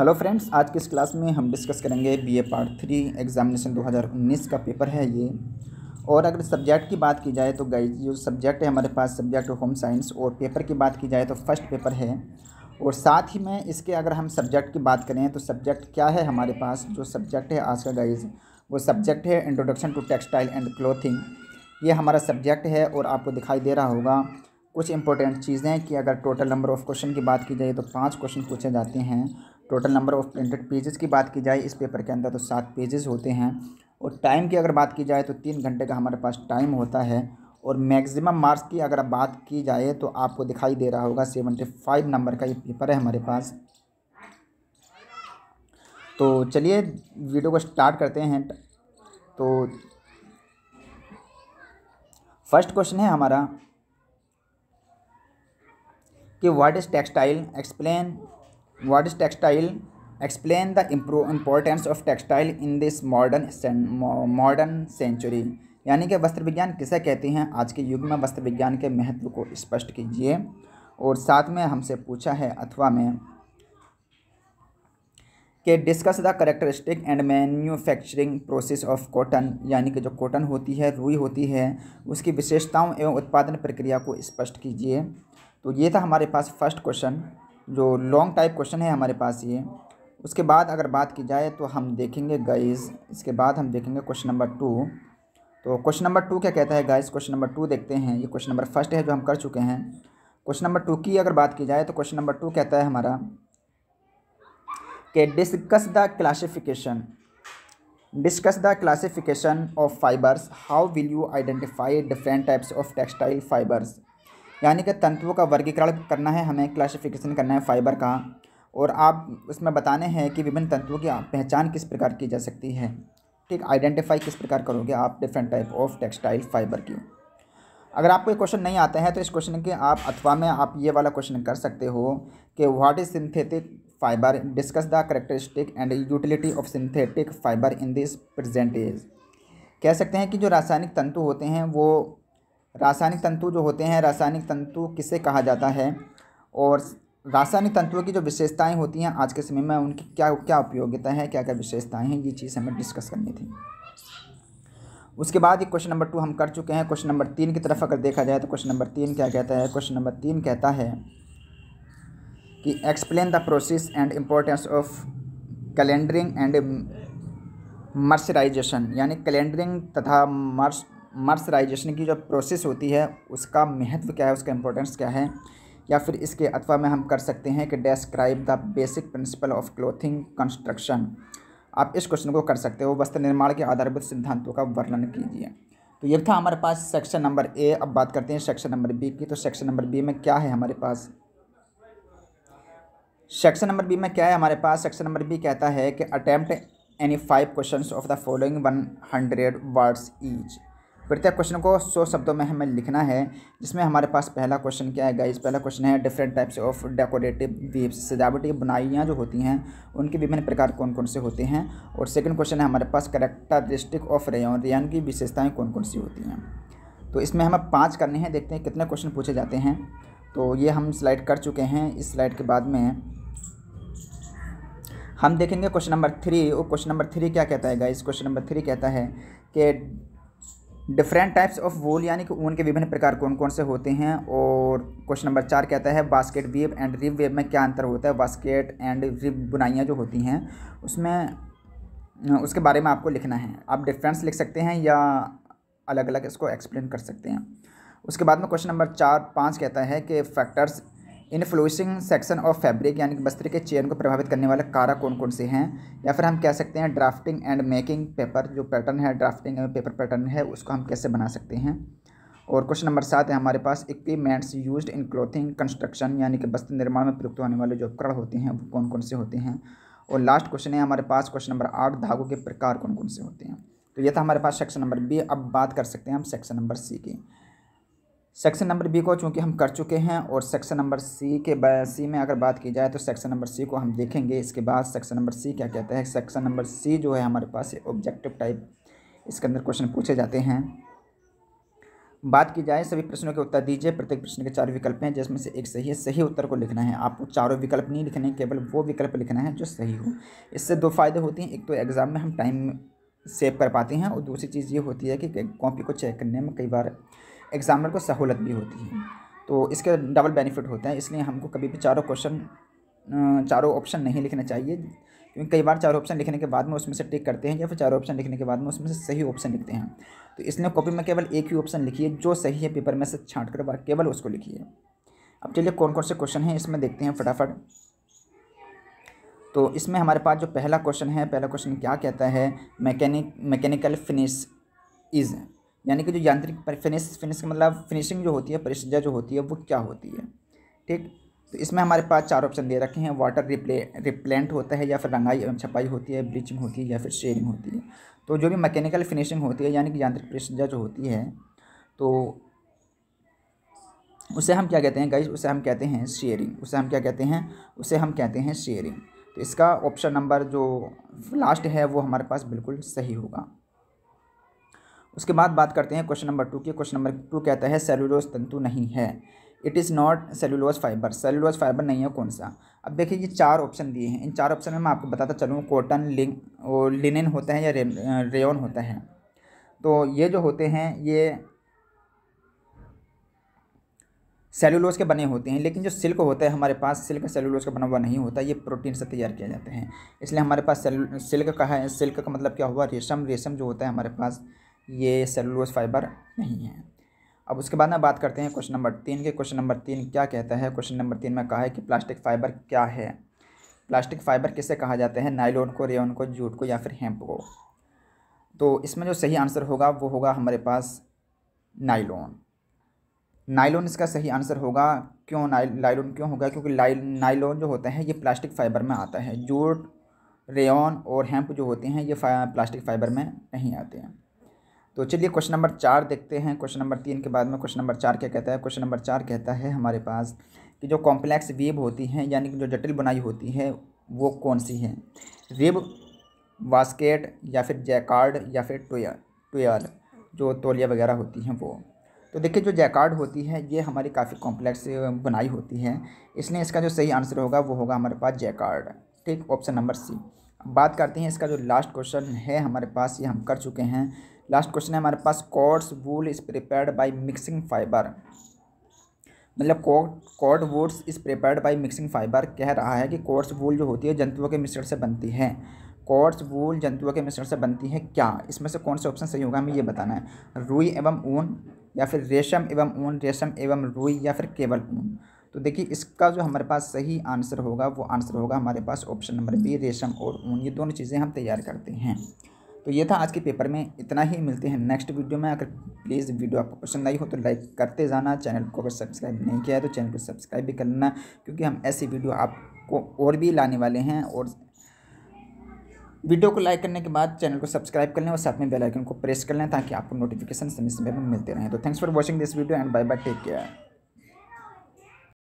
hello friends आज की इस क्लास में हम डिस्कस करेंगे बीए पार्ट थ्री एग्जामिनेशन 2019 का पेपर है ये और अगर सब्जेक्ट की बात की जाए तो गाइज जो सब्जेक्ट है हमारे पास सब्जेक्ट होम साइंस और पेपर की बात की जाए तो फर्स्ट पेपर है और साथ ही में इसके अगर हम सब्जेक्ट की बात करें तो सब्जेक्ट क्या है हमारे पास जो सब्जेक्ट है आज का गाइज वो सब्जेक्ट है introduction to textile and clothing ये हमारा सब्जेक्ट है और आपको दिखाई दे रहा होगा कुछ इंपॉर्टेंट चीज़ें कि अगर टोटल नंबर ऑफ़ क्वेश्चन की बात की जाए तो पांच क्वेश्चन पूछे जाते हैं total number of printed pages की बात की जाए इस पेपर के अंदर तो सात पेजेस होते हैं और टाइम की अगर बात की जाए तो तीन घंटे का हमारे पास टाइम होता है और मैक्सिमम मार्क्स की अगर बात की जाए तो आपको दिखाई दे रहा होगा सेवेंटी फाइव नंबर का ये पेपर है हमारे पास तो चलिए वीडियो को स्टार्ट करते हैं तो फर्स्ट क्वेश्चन है हमारा कि what is textile explain what is textile explain the importance of textile in this modern modern century यानी कि वस्त्र विज्ञान किसे कहते हैं आज के युग में वस्त्र विज्ञान के महत्व को स्पष्ट कीजिए और साथ में हमसे पूछा है अथवा में कि discuss the characteristic and manufacturing process of cotton यानी कि जो कॉटन होती है रुई होती है उसकी विशेषताओं एवं उत्पादन प्रक्रिया को स्पष्ट कीजिए तो ये था हमारे पास फर्स्ट क्वेश्चन जो लॉन्ग टाइप क्वेश्चन है हमारे पास ये उसके बाद अगर बात की जाए तो हम देखेंगे गाइस इसके बाद हम देखेंगे क्वेश्चन नंबर टू तो क्वेश्चन नंबर टू क्या कहता है गाइस क्वेश्चन नंबर टू देखते हैं ये क्वेश्चन नंबर फर्स्ट है जो हम कर चुके हैं क्वेश्चन नंबर टू की अगर बात की जाए तो क्वेश्चन नंबर टू कहता है हमारा कि discuss the classification discuss the classification of fibres how will you identify different types of textile fibres यानी कि तंतुओं का वर्गीकरण करना है हमें क्लासिफिकेशन करना है फाइबर का और आप उसमें बताने हैं कि विभिन्न तंतुओं की पहचान किस प्रकार की जा सकती है ठीक आइडेंटिफाई किस प्रकार करोगे आप different type of textile fibre की अगर आपको ये क्वेश्चन नहीं आता है तो इस क्वेश्चन के आप अथवा में आप ये वाला क्वेश्चन कर सकते हो कि what is synthetic fibre discuss the characteristic and utility of synthetic fibre in this present age age कह सकते हैं कि जो रासायनिक तंतु होते हैं वो रासायनिक तंतु जो होते हैं रासायनिक तंतु किसे कहा जाता है और रासायनिक तंतुओं की जो विशेषताएं होती हैं आज के समय में उनकी क्या क्या उपयोगिता है क्या क्या विशेषताएं हैं ये चीज़ हमें डिस्कस करनी थी उसके बाद ये क्वेश्चन नंबर टू हम कर चुके हैं क्वेश्चन नंबर तीन की तरफ अगर देखा जाए तो क्वेश्चन नंबर तीन क्या कहता है क्वेश्चन नंबर तीन कहता है कि explain the process and importance of calendering and mercerisation यानी कैलेंडरिंग तथा मर्स मर्सराइजेशन की जो प्रोसेस होती है उसका महत्व क्या है उसका इम्पोर्टेंस क्या है या फिर इसके अथवा में हम कर सकते हैं कि describe the basic principle of clothing construction आप इस क्वेश्चन को कर सकते हो वस्त्र निर्माण के आधारभूत सिद्धांतों का वर्णन कीजिए तो ये था हमारे पास सेक्शन नंबर ए अब बात करते हैं सेक्शन नंबर बी की तो सेक्शन नंबर बी में क्या है हमारे पास सेक्शन नंबर बी में क्या है हमारे पास सेक्शन नंबर बी कहता है कि attempt any five questions of the following one hundred words each प्रत्येक क्वेश्चन को सौ शब्दों में हमें लिखना है जिसमें हमारे पास पहला क्वेश्चन क्या है गाइस पहला क्वेश्चन है different types of decorative weaves सजावटी बुनाइयाँ जो होती हैं उनके विभिन्न प्रकार कौन कौन से होते हैं और सेकंड क्वेश्चन है हमारे पास करेक्टरिस्टिक ऑफ रेयन रेयन की विशेषताएँ कौन कौन सी होती हैं तो इसमें हमें पाँच करने हैं देखते हैं कितने क्वेश्चन पूछे जाते हैं तो ये हम स्लाइड कर चुके हैं इस स्लाइड के बाद में हम देखेंगे क्वेश्चन नंबर थ्री और क्वेश्चन नंबर थ्री क्या कहता है गाइस क्वेश्चन नंबर थ्री कहता है कि डिफरेंट टाइप्स ऑफ वूल यानी कि ऊन के विभिन्न प्रकार कौन कौन से होते हैं और क्वेश्चन नंबर चार कहता है basket weave and rib weave में क्या अंतर होता है बास्केट एंड रिब बुनाइयाँ जो होती हैं उसमें उसके बारे में आपको लिखना है आप डिफरेंस लिख सकते हैं या अलग अलग इसको एक्सप्लेन कर सकते हैं उसके बाद में क्वेश्चन नंबर चार पाँच कहता है कि factors influencing section of fabric यानी कि बस्त्र के चेयर को प्रभावित करने वाले कारक कौन कौन से हैं या फिर हम कह सकते हैं ड्राफ्टिंग एंड मेकिंग पेपर जो पैटर्न है ड्राफ्टिंग एंड पेपर पैटर्न है उसको हम कैसे बना सकते हैं और क्वेश्चन नंबर सात है हमारे पास equipments use in clothing construction यानी कि वस्त्र निर्माण में प्रयुक्त होने वाले जो उपकरण होते हैं वो कौन कौन से होते हैं और लास्ट क्वेश्चन है हमारे पास क्वेश्चन नंबर आठ धागों के प्रकार कौन कौन से होते हैं तो ये था हमारे पास सेक्शन नंबर बी अब बात कर सकते हैं हम सेक्शन नंबर सी की सेक्शन नंबर बी को चूँकि हम कर चुके हैं और सेक्शन नंबर सी के सी में अगर बात की जाए तो सेक्शन नंबर सी को हम देखेंगे इसके बाद सेक्शन नंबर सी क्या कहता है सेक्शन नंबर सी जो है हमारे पास ऑब्जेक्टिव टाइप इसके अंदर क्वेश्चन पूछे जाते हैं बात की जाए सभी प्रश्नों के उत्तर दीजिए प्रत्येक प्रश्न के चार विकल्प हैं जिसमें से एक सही है सही उत्तर को लिखना है आपको चारों विकल्प नहीं लिखने केवल वो विकल्प लिखना है जो सही हो इससे दो फायदे होते हैं एक तो एग्ज़ाम में हम टाइम सेव कर पाते हैं और दूसरी चीज़ ये होती है कि कॉपी को चेक करने में कई बार एग्ज़ामिनर को सहूलत भी होती है तो इसके डबल बेनिफिट होता है इसलिए हमको कभी भी चारों क्वेश्चन चारों ऑप्शन नहीं लिखना चाहिए क्योंकि कई बार चारों ऑप्शन लिखने के बाद में उसमें से टिक करते हैं या फिर चारों ऑप्शन लिखने के बाद में उसमें से सही ऑप्शन लिखते हैं तो इसलिए कॉपी में केवल एक ही ऑप्शन लिखिए जो सही है पेपर में से छाँट कर केवल उसको लिखिए अब चलिए कौन कौन से क्वेश्चन हैं इसमें देखते हैं फटाफट तो इसमें हमारे पास जो पहला क्वेश्चन है पहला क्वेश्चन क्या कहता है मैकेनिक मैकेनिकल फिनिश इज़ यानी कि जो यांत्रिक फिनिश फिनिश का मतलब फिनिशिंग जो होती है परिसज्जा जो होती है वो क्या होती है ठीक तो इसमें हमारे पास चार ऑप्शन दे रखे हैं वाटर रिप्ले रिप्लेंट होता है या फिर रंगाई एवं छपाई होती है ब्लीचिंग होती है या फिर शेडिंग होती है तो जो भी मैकेनिकल फिनिशिंग होती है यानी कि यांत्रिक परिसज्जा जो होती है तो उसे हम क्या कहते हैं गाइज उसे हम कहते हैं शेयरिंग उसे हम क्या कहते हैं उसे हम कहते हैं शेयरिंग तो इसका ऑप्शन नंबर जो लास्ट है वो हमारे पास बिल्कुल सही होगा उसके बाद बात करते हैं क्वेश्चन नंबर टू के क्वेश्चन नंबर टू कहता है सेलुलोज तंतु नहीं है it is not cellulose fibre cellulose fibre नहीं है कौन सा अब देखिए ये चार ऑप्शन दिए हैं इन चार ऑप्शन में मैं आपको बताता चलूँ कॉटन लिंक और लिनन होता है या रेन होता है तो ये जो होते हैं ये सेलुलोज के बने होते हैं लेकिन जो सिल्क होता है हमारे पास सिल्क सेलुलोज का बना हुआ नहीं होता ये प्रोटीन से तैयार किया जाते हैं इसलिए हमारे पास सिल्क का है सिल्क का मतलब क्या हुआ रेशम रेशम जो होता है हमारे पास ये सेलुलोज फाइबर नहीं है अब उसके बाद में बात करते हैं क्वेश्चन नंबर तीन के क्वेश्चन नंबर तीन क्या कहता है क्वेश्चन नंबर तीन में कहा है कि प्लास्टिक फाइबर क्या है प्लास्टिक फाइबर किसे कहा जाता है नाइलॉन को रेउन को जूट को या फिर हेम्प को तो इसमें जो सही आंसर होगा वो होगा हमारे पास नाइलोन नाइलोन इसका सही आंसर होगा क्यों नाइलोन क्यों होगा क्योंकि नाइलॉन जो होता है ये प्लास्टिक फाइबर में आता है जूट रेन और हेम्प जो होते हैं ये प्लास्टिक फाइबर में नहीं आते हैं तो चलिए क्वेश्चन नंबर चार देखते हैं क्वेश्चन नंबर तीन के बाद में क्वेश्चन नंबर चार क्या कहता है क्वेश्चन नंबर चार कहता है हमारे पास कि जो कॉम्प्लेक्स वेब होती हैं यानी कि जो जटिल बुनाई होती है वो कौन सी है रिब वास्केट या फिर जैकार्ड या फिर टोया टोयल जो तोलिया वगैरह होती हैं वो तो देखिए जो जैकार्ड होती है ये हमारी काफ़ी कॉम्प्लेक्स बुनाई होती है इसलिए इसका जो सही आंसर होगा वो होगा हमारे पास जैकार्ड ठीक ऑप्शन नंबर सी बात करते हैं इसका जो लास्ट क्वेश्चन है हमारे पास ये हम कर चुके हैं लास्ट क्वेश्चन है हमारे पास cords wool is prepared by mixing fibre मतलब cord woods is prepared by mixing fibre कह रहा है कि कॉर्ड्स वूल जो होती है जंतुओं के मिश्रण से बनती है कॉर्ड्स वूल जंतुओं के मिश्रण से बनती है क्या इसमें से कौन से ऑप्शन सही होगा हमें ये बताना है रुई एवं ऊन या फिर रेशम एवं ऊन रेशम एवं रुई या फिर केवल ऊन तो देखिए इसका जो हमारे पास सही आंसर होगा वो आंसर होगा हमारे पास ऑप्शन नंबर बी रेशम और ऊन ये दोनों चीज़ें हम तैयार करते हैं तो ये था आज के पेपर में इतना ही मिलते हैं नेक्स्ट वीडियो में अगर प्लीज़ वीडियो आपको पसंद आई हो तो लाइक करते जाना चैनल को अगर सब्सक्राइब नहीं किया है तो चैनल को सब्सक्राइब भी कर लेना क्योंकि हम ऐसी वीडियो आपको और भी लाने वाले हैं और वीडियो को लाइक करने के बाद चैनल को सब्सक्राइब कर लें और साथ में बेल आइकन को प्रेस कर लें ताकि आपको नोटिफिकेशन समय समय पर मिलते रहें तो thanks for watching this video and bye bye take care